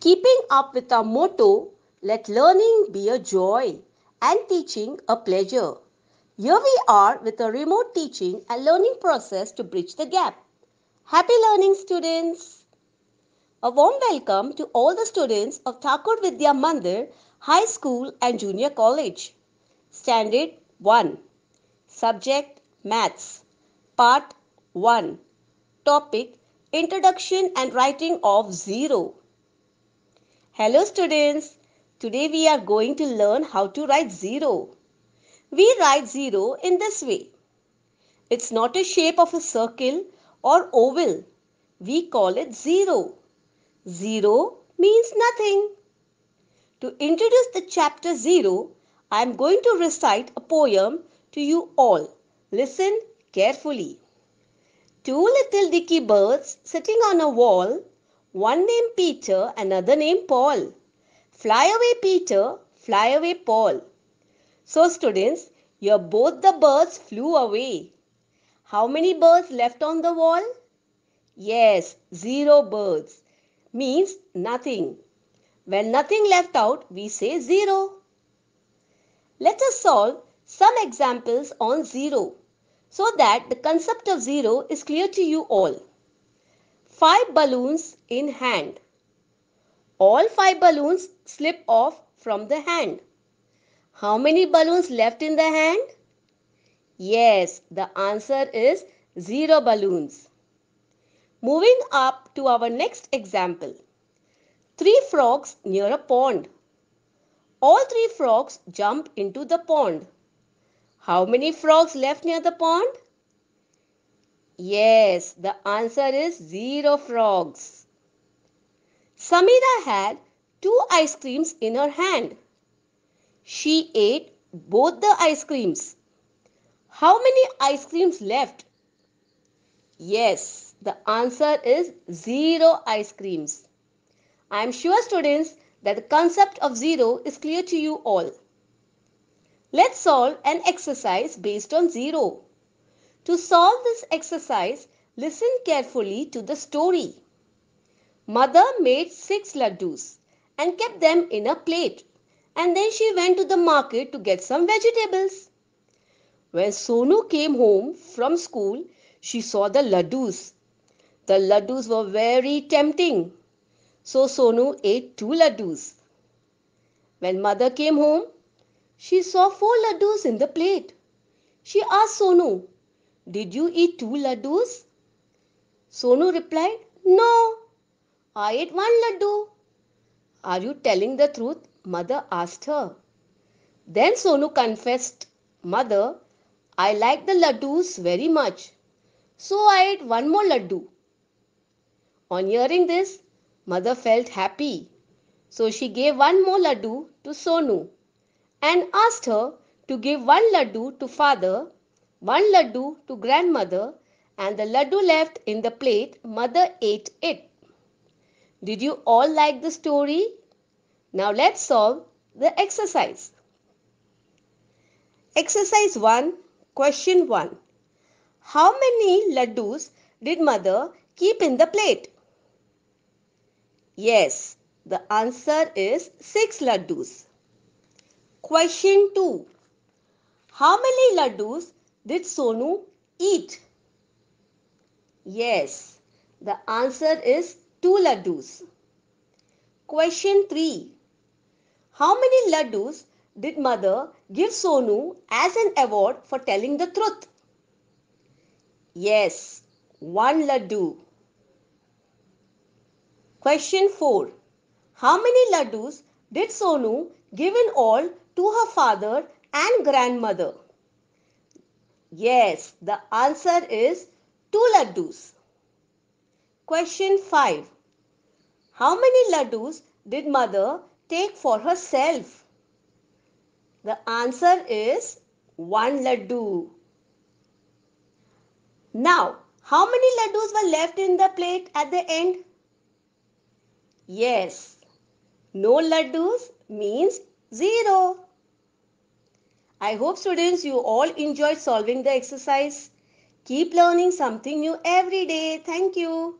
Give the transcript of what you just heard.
Keeping up with our motto, let learning be a joy and teaching a pleasure. Here we are with a remote teaching and learning process to bridge the gap. Happy learning, students! A warm welcome to all the students of Thakur Vidya Mandir High School and Junior College. Standard 1. Subject Maths. Part 1. Topic Introduction and Writing of Zero. Hello students, today we are going to learn how to write 0. We write 0 in this way. It's not a shape of a circle or oval. We call it 0. 0 means nothing. To introduce the chapter 0, I am going to recite a poem to you all. Listen carefully. Two little dicky birds sitting on a wall one name Peter, another name Paul. Fly away, Peter, fly away, Paul. So, students, your both the birds flew away. How many birds left on the wall? Yes, zero birds. Means nothing. When nothing left out, we say zero. Let us solve some examples on zero so that the concept of zero is clear to you all five balloons in hand. All five balloons slip off from the hand. How many balloons left in the hand? Yes, the answer is zero balloons. Moving up to our next example. Three frogs near a pond. All three frogs jump into the pond. How many frogs left near the pond? Yes, the answer is zero frogs. Samira had two ice creams in her hand. She ate both the ice creams. How many ice creams left? Yes, the answer is zero ice creams. I am sure, students, that the concept of zero is clear to you all. Let's solve an exercise based on zero. To solve this exercise, listen carefully to the story. Mother made six laddus and kept them in a plate and then she went to the market to get some vegetables. When Sonu came home from school, she saw the laddus. The laddus were very tempting. So Sonu ate two laddus. When mother came home, she saw four laddus in the plate. She asked Sonu, did you eat two laddus? Sonu replied, No, I ate one laddu. Are you telling the truth? Mother asked her. Then Sonu confessed, Mother, I like the laddus very much. So I ate one more laddu. On hearing this, mother felt happy. So she gave one more laddu to Sonu and asked her to give one laddu to father one laddu to grandmother and the laddu left in the plate, mother ate it. Did you all like the story? Now let's solve the exercise. Exercise 1, question 1. How many laddus did mother keep in the plate? Yes, the answer is 6 laddus. Question 2. How many laddus did Sonu eat? Yes, the answer is two laddus. Question 3. How many laddus did mother give Sonu as an award for telling the truth? Yes, one laddu. Question 4. How many laddus did Sonu give in all to her father and grandmother? Yes, the answer is two laddus. Question 5. How many laddus did mother take for herself? The answer is one laddu. Now, how many laddus were left in the plate at the end? Yes, no laddus means zero. I hope students you all enjoyed solving the exercise. Keep learning something new every day. Thank you.